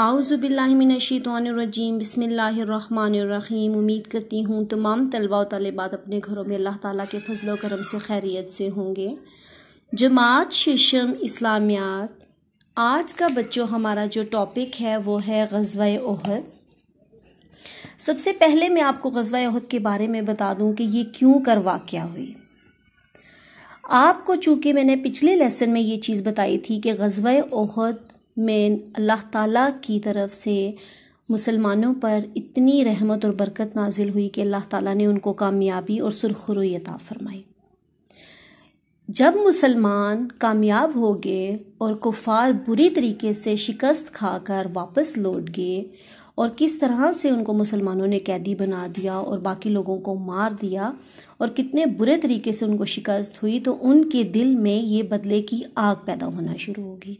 आउज़बिल्लाशीतरजीम बसमीम उम्मीद करती हूँ तमाम तलबा तलबात अपने घरों में अल्लाह ताला के फजल करम से खैरियत से होंगे जमात शीशम इस्लामियात आज का बच्चों हमारा जो टॉपिक है वो है गजवा ओहद सबसे पहले मैं आपको गजवा अहद के बारे में बता दूँ कि ये क्यों कर वाक़ हुई आपको चूँकि मैंने पिछले लेसन में ये चीज़ बताई थी कि गजवा ओहद में अल्लाह ताला की तरफ से मुसलमानों पर इतनी रहमत और बरकत नाजिल हुई कि अल्लाह ताला ने उनको कामयाबी और सुरखरुई अता फरमाई जब मुसलमान कामयाब हो गए और कुफार बुरी तरीके से शिकस्त खाकर वापस लौट गए और किस तरह से उनको मुसलमानों ने कैदी बना दिया और बाकी लोगों को मार दिया और कितने बुरे तरीके से उनको शिकस्त हुई तो उनके दिल में ये बदले की आग पैदा होना शुरू होगी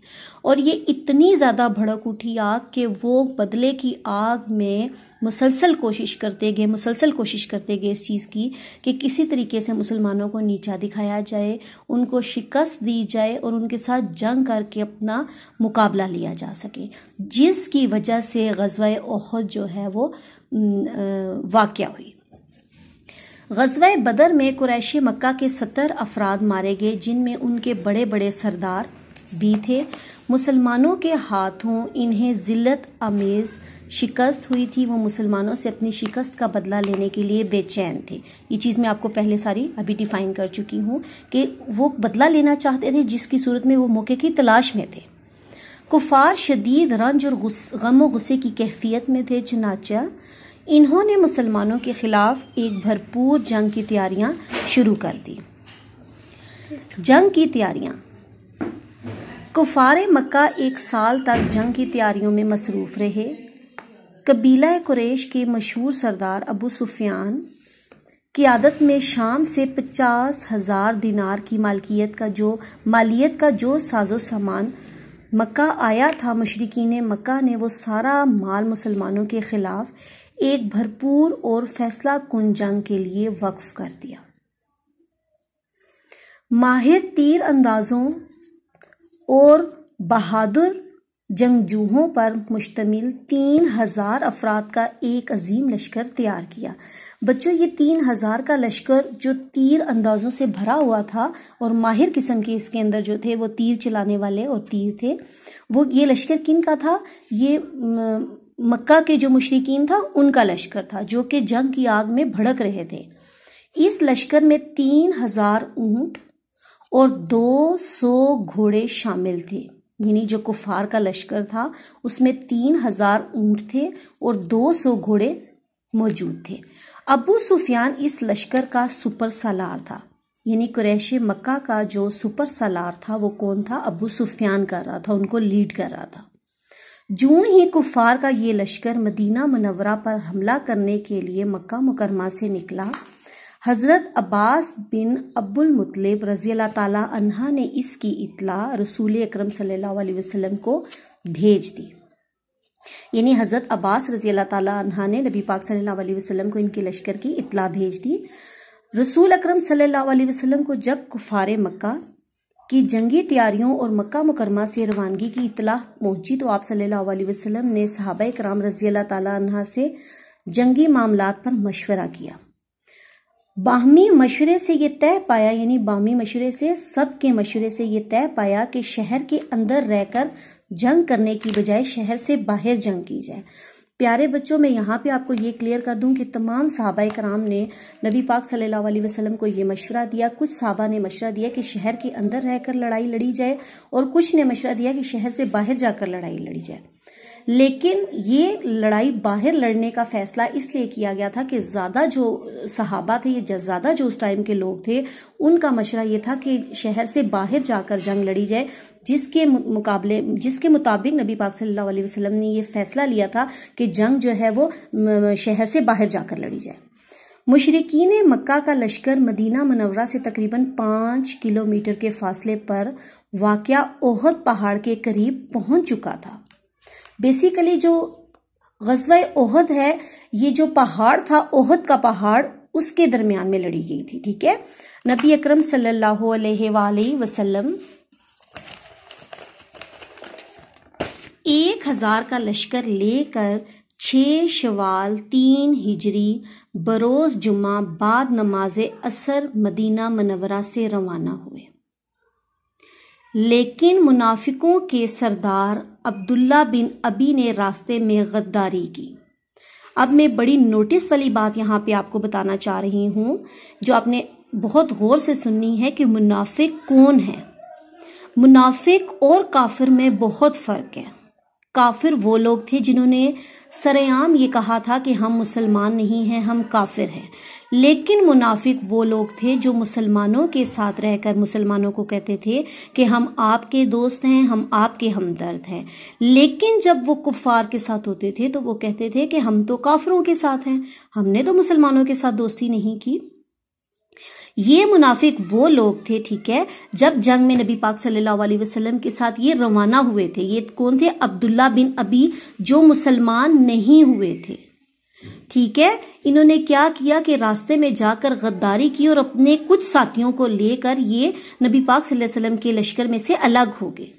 और ये इतनी ज़्यादा भड़क उठी आग कि वो बदले की आग में मुसलसल कोशिश करते गए मुसलसल कोशिश करते गए इस चीज़ की कि किसी तरीके से मुसलमानों को नीचा दिखाया जाए उनको शिकस्त दी जाए और उनके साथ जंग करके अपना मुकाबला लिया जा सके जिसकी वजह से गजवा ओहद जो है वो वाक़ हुई गजवा बदर में कुरैशी मक्का के सत्तर अफराद मारे गए जिनमें उनके बड़े बड़े सरदार भी थे मुसलमानों के हाथों इन्हें जिल्लत अमेज शिकस्त हुई थी वो मुसलमानों से अपनी शिकस्त का बदला लेने के लिए बेचैन थे ये चीज़ मैं आपको पहले सारी अभी डिफाइन कर चुकी हूँ कि वो बदला लेना चाहते थे जिसकी सूरत में वो मौके की तलाश में थे कुफार शदीद रंज और गम व गुस्से की कैफियत में थे चनाचा इन्होंने मुसलमानों के खिलाफ एक भरपूर जंग की तैयारियां शुरू कर दी जंग की तैयारियां कुफारे मक्का एक साल तक जंग की तैयारियों में मसरूफ रहे कबीला कुरेश के मशहूर सरदार अबू सुफियान आदत में शाम से पचास हज़ार दिनार की मालकियत का जो मालियत का जो साजो सामान मक्का आया था मशरकिन मक्का ने वो सारा माल मुसलमानों के ख़िलाफ़ एक भरपूर और फैसला कुन जंग के लिए वक्फ कर दिया माहिर तीर अंदाजों और बहादुर जंगजूहों पर मुश्तमिल तीन हज़ार अफराद का एक अजीम लश्कर तैयार किया बच्चों ये तीन हज़ार का लश्कर जो तीर अंदाजों से भरा हुआ था और माहिर किस्म के इसके अंदर जो थे वो तीर चलाने वाले और तीर थे वो ये लश्कर किन का था ये मक्का के जो मुशरकिन था उनका लश्कर था जो कि जंग की आग में भड़क रहे थे इस लश्कर में तीन हजार ऊंट और दो सौ घोड़े शामिल थे यानी जो कुफार का लश्कर था उसमें तीन हजार ऊंट थे और दो सौ घोड़े मौजूद थे अबू सुफियान इस लश्कर का सुपर सालार था यानी कुरैश मक्का का जो सुपर सालार था वो कौन था अबू सुफियान कर रहा था उनको लीड कर रहा था जून ही कुफार का ये लश्कर मदीना मनवरा पर हमला करने के लिए मक्का मुकरमा से निकला हज़रत अब्बास बिन अब्बुल मुतलिब रजी अल्लाह अन्हा ने इसकी इतला रसूल अक्रम वसल्लम को भेज दी यानी हज़रत अब्बास रजी अल्लाह तहा ने नबी पाक सल्लल्लाहु अलैहि वसल्लम को इनके लश्कर की इतला भेज दी रसूल अक्रम सल्लल्लाहु अलैहि वसल्लम को जब कुफार मक्का कि जंगी तैयारियों और मक्का मुकरमा से रवानगी की इतला पहुंची तो आप सल्लल्लाहु अलैहि वसल्लम ने सहाबा कराम रजी अल्लाह तला से जंगी मामला पर मशवरा किया बाहमी मशवरे से ये तय पाया यानी बाहमी मशवरे से सब के मशवरे से ये तय पाया कि शहर के अंदर रहकर जंग करने की बजाय शहर से बाहर जंग की जाए प्यारे बच्चों मैं यहाँ पे आपको ये क्लियर कर दूं कि तमाम साहबा कराम ने नबी पाक सल्लल्लाहु अलैहि वसल्लम को ये मशवरा दिया कुछ साहबा ने मशवरा दिया कि शहर के अंदर रहकर लड़ाई लड़ी जाए और कुछ ने मशवरा दिया कि शहर से बाहर जाकर लड़ाई लड़ी जाए लेकिन ये लड़ाई बाहर लड़ने का फैसला इसलिए किया गया था कि ज्यादा जो सहाबा थे या ज्यादा जो उस टाइम के लोग थे उनका मशरा ये था कि शहर से बाहर जाकर जंग लड़ी जाए जिसके मुकाबले जिसके मुताबिक नबी पाक सल्लल्लाहु अलैहि वसल्लम ने यह फैसला लिया था कि जंग जो है वो शहर से बाहर जाकर लड़ी जाए मुशरकिन मक्का का लश्कर मदीना मनवरा से तकरीबन पाँच किलोमीटर के फासले पर वाक़ ओहद पहाड़ के करीब पहुंच चुका था बेसिकली जो गजवा ओहद है ये जो पहाड़ था ओहद का पहाड़ उसके दरमियान में लड़ी गई थी ठीक है नबी अकरम सल्लल्लाहु अलैहि वसल्लम एक हजार का लश्कर लेकर छः शवाल तीन हिजरी बरोज जुमा बाद नमाज असर मदीना मनवरा से रवाना हुए लेकिन मुनाफिकों के सरदार अब्दुल्ला बिन अबी ने रास्ते में गद्दारी की अब मैं बड़ी नोटिस वाली बात यहाँ पे आपको बताना चाह रही हूँ जो आपने बहुत गौर से सुननी है कि मुनाफिक कौन है मुनाफिक और काफिर में बहुत फर्क है काफिर वो लोग थे जिन्होंने सरेआम ये कहा था कि हम मुसलमान नहीं हैं हम काफिर हैं लेकिन मुनाफिक वो लोग थे जो मुसलमानों के साथ रहकर मुसलमानों को कहते थे कि हम आपके दोस्त हैं हम आपके हमदर्द हैं लेकिन जब वो कुफार के साथ होते थे तो वो कहते थे कि हम तो काफिरों के साथ हैं हमने तो मुसलमानों के साथ दोस्ती नहीं की ये मुनाफिक वो लोग थे ठीक है जब जंग में नबी पाक सल्लल्लाहु अलैहि वसल्लम के साथ ये रवाना हुए थे ये कौन थे अब्दुल्ला बिन अबी जो मुसलमान नहीं हुए थे ठीक है इन्होंने क्या किया कि रास्ते में जाकर गद्दारी की और अपने कुछ साथियों को लेकर ये नबी पाक सल्लल्लाहु अलैहि वसल्लम के लश्कर में से अलग हो गए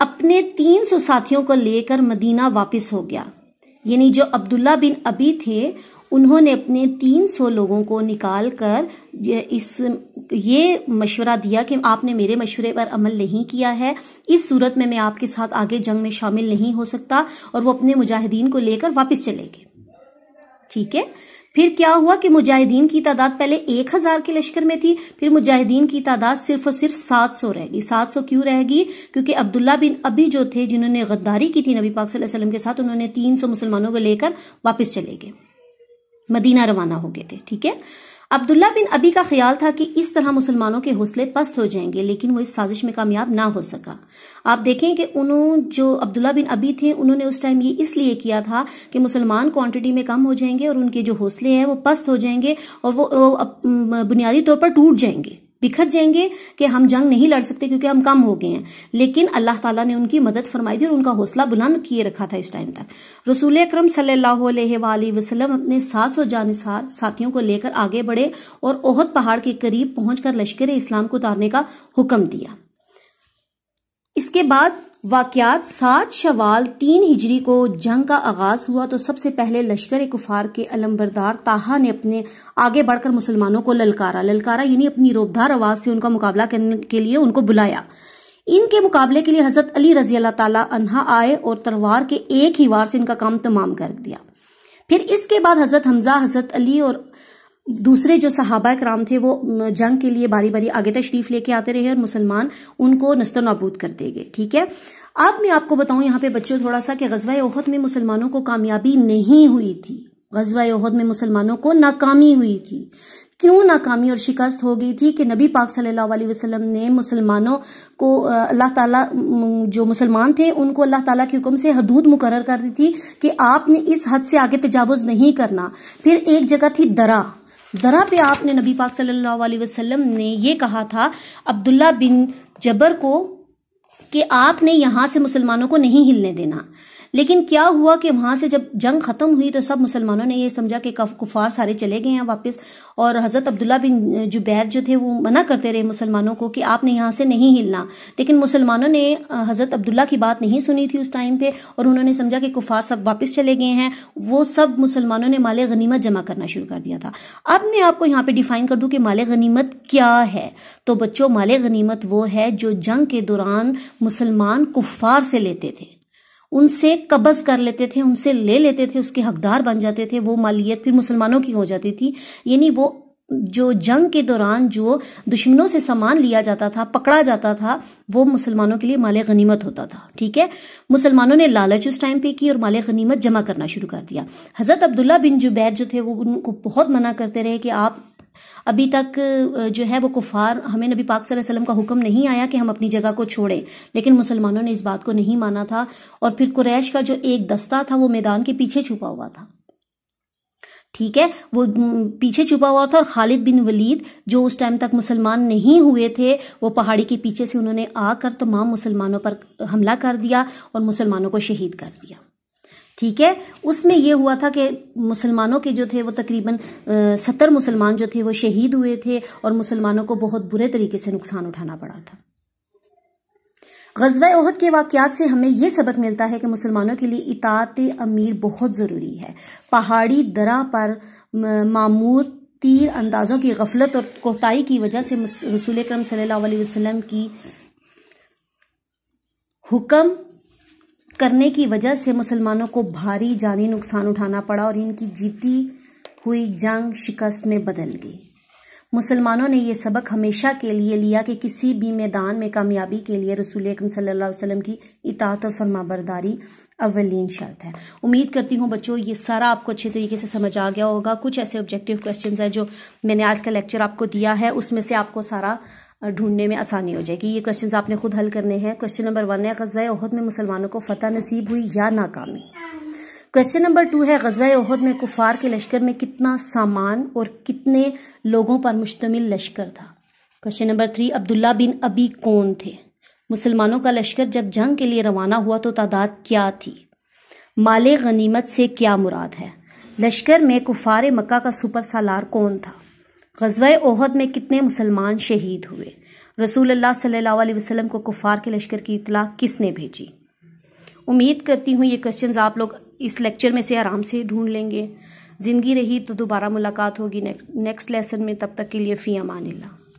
अपने 300 साथियों को लेकर मदीना वापस हो गया यानी जो अब्दुल्ला बिन अबी थे उन्होंने अपने 300 लोगों को निकाल कर इस ये मशवरा दिया कि आपने मेरे मशवरे पर अमल नहीं किया है इस सूरत में मैं आपके साथ आगे जंग में शामिल नहीं हो सकता और वो अपने मुजाहिदीन को लेकर वापस चले गए ठीक है फिर क्या हुआ कि मुजाहिदीन की तादाद पहले एक हजार के लश्कर में थी फिर मुजाहिदीन की तादाद सिर्फ और सिर्फ सात सौ रहेगी सात सौ क्यों रहेगी क्योंकि अब्दुल्ला बिन अभी जो थे जिन्होंने गद्दारी की थी नबी पाक वसल्लम के साथ उन्होंने तीन सौ मुसलमानों को लेकर वापस चले गए मदीना रवाना हो गए थे ठीक है अब्दुल्ला बिन अबी का ख्याल था कि इस तरह मुसलमानों के हौसले पस्त हो जाएंगे लेकिन वो इस साजिश में कामयाब ना हो सका आप देखें कि उन्होंने जो अब्दुल्ला बिन अबी थे उन्होंने उस टाइम ये इसलिए किया था कि मुसलमान क्वांटिटी में कम हो जाएंगे और उनके जो हौसले हैं वो पस्त हो जाएंगे और वो बुनियादी तौर पर टूट जाएंगे बिखर जाएंगे कि हम जंग नहीं लड़ सकते क्योंकि हम कम हो गए हैं लेकिन अल्लाह ताला ने उनकी मदद फरमाई थी और उनका हौसला बुलंद किए रखा था इस टाइम तक रसूल अक्रम सल्लल्लाहु वसल्लम अपने सात सौ जानसार साथियों को लेकर आगे बढ़े और ओहद पहाड़ के करीब पहुंचकर लश्कर इस्लाम को उतारने का हुक्म दिया इसके बाद वाक़ात सात शवाल तीन हिजरी को जंग का आगाज हुआ तो सबसे पहले लश्कर कुफार के अलम्बरदार ताहा ने अपने आगे बढ़कर मुसलमानों को ललकारा ललकारा यानी अपनी रोबदार आवाज से उनका मुकाबला करने के लिए उनको बुलाया इनके मुकाबले के लिए हजरत अली रजी अल्लाह तला अनहा आए और तलवार के एक ही वार से इनका काम तमाम कर दिया फिर इसके बाद हजरत हमजा हजरत अली और दूसरे जो सहाबा कराम थे वो जंग के लिए बारी बारी आगे तशरीफ लेके आते रहे और मुसलमान उनको नस्त नाबूद कर देंगे ठीक है अब मैं आपको बताऊं यहाँ पे बच्चों थोड़ा सा कि गजवा ओहद में मुसलमानों को कामयाबी नहीं हुई थी गजवा ओहद में मुसलमानों को नाकामी हुई थी क्यों नाकामी और शिकस्त हो गई थी कि नबी पाक सल्लल्लाहु अलैहि वसल्लम ने मुसलमानों को अल्लाह ताला जो मुसलमान थे उनको अल्लाह ताला के हुक्म से हदूद मुकर कर दी थी कि आपने इस हद से आगे तजावज़ नहीं करना फिर एक जगह थी दरा दरा पे आपने नबी पाक सल्लल्लाहु अलैहि वसल्लम ने ये कहा था अब्दुल्ला बिन जबर को कि आपने यहां से मुसलमानों को नहीं हिलने देना लेकिन क्या हुआ कि वहां से जब जंग खत्म हुई तो सब मुसलमानों ने यह समझा कि कुफार सारे चले गए हैं वापस और हजरत अब्दुल्ला बिन जुबैर जो थे वो मना करते रहे मुसलमानों को कि आपने यहां से नहीं हिलना लेकिन मुसलमानों ने हजरत अब्दुल्ला की बात नहीं सुनी थी उस टाइम पे और उन्होंने समझा कि कुफार सब वापस चले गए हैं वो सब मुसलमानों ने माले गनीमत जमा करना शुरू कर दिया था अब मैं आपको यहाँ पे डिफाइन कर दू कि माले गनीमत क्या है तो बच्चों माले गनीमत वो है जो जंग के दौरान मुसलमान कुफार से लेते थे उनसे कब्ज कर लेते थे उनसे ले लेते थे उसके हकदार बन जाते थे वो मालियत फिर मुसलमानों की हो जाती थी यानी वो जो जंग के दौरान जो दुश्मनों से सामान लिया जाता था पकड़ा जाता था वो मुसलमानों के लिए माल गनीमत होता था ठीक है मुसलमानों ने लालच उस टाइम पे की और माल गनीमत जमा करना शुरू कर दिया हजरत अब्दुल्ला बिन जुबैर जो थे वो उनको बहुत मना करते रहे कि आप अभी तक जो है वो कुफार हमें नबी पाक वसल्लम का हुक्म नहीं आया कि हम अपनी जगह को छोड़ें लेकिन मुसलमानों ने इस बात को नहीं माना था और फिर कुरैश का जो एक दस्ता था वो मैदान के पीछे छुपा हुआ था ठीक है वो पीछे छुपा हुआ था और खालिद बिन वलीद जो उस टाइम तक मुसलमान नहीं हुए थे वो पहाड़ी के पीछे से उन्होंने आकर तमाम मुसलमानों पर हमला कर दिया और मुसलमानों को शहीद कर दिया ठीक है उसमें यह हुआ था कि मुसलमानों के जो थे वो तकरीबन सत्तर मुसलमान जो थे वो शहीद हुए थे और मुसलमानों को बहुत बुरे तरीके से नुकसान उठाना पड़ा था गजबा ओहद के वाकत से हमें यह सबक मिलता है कि मुसलमानों के लिए इतात अमीर बहुत ज़रूरी है पहाड़ी दरा पर मामूर तीर अंदाजों की गफलत और कोताही की वजह से रसूल करम सल वसलम की हुक्म करने की वजह से मुसलमानों को भारी जानी नुकसान उठाना पड़ा और इनकी जीती हुई जंग शिकस्त में बदल गई मुसलमानों ने यह सबक हमेशा के लिए लिया कि किसी भी मैदान में कामयाबी के लिए रसूल वसल्लम की इतात और फरमाबरदारी अवलिन शर्त है उम्मीद करती हूँ बच्चों ये सारा आपको अच्छे तरीके से समझ आ गया होगा कुछ ऐसे ऑब्जेक्टिव क्वेश्चन है जो मैंने आज का लेक्चर आपको दिया है उसमें से आपको सारा ढूंढने में आसानी हो जाएगी ये क्वेश्चंस आपने खुद हल करने हैं क्वेश्चन नंबर वन है गजवा उहद में मुसलमानों को फतह नसीब हुई या नाकामी क्वेश्चन नंबर टू है गजवा ओहद में कुफार के लश्कर में कितना सामान और कितने लोगों पर मुश्तमिल लश्कर था question number three Abdullah bin Abi कौन थे मुसलमानों का लश्कर जब जंग के लिए रवाना हुआ तो तादाद क्या थी माले गनीमत से क्या मुराद है लश्कर में कुफार मक्का का सुपर सालार कौन था गजवा ओहद में कितने मुसलमान शहीद हुए रसूल अल्लाह वसलम को कुफार के लश्कर की इतला किसने भेजी उम्मीद करती हूँ ये क्वेश्चन आप लोग इस लेक्चर में से आराम से ढूंढ लेंगे ज़िंदगी रही तो दोबारा मुलाकात होगी नेक्स्ट लेसन में तब तक के लिए फ़ी अमान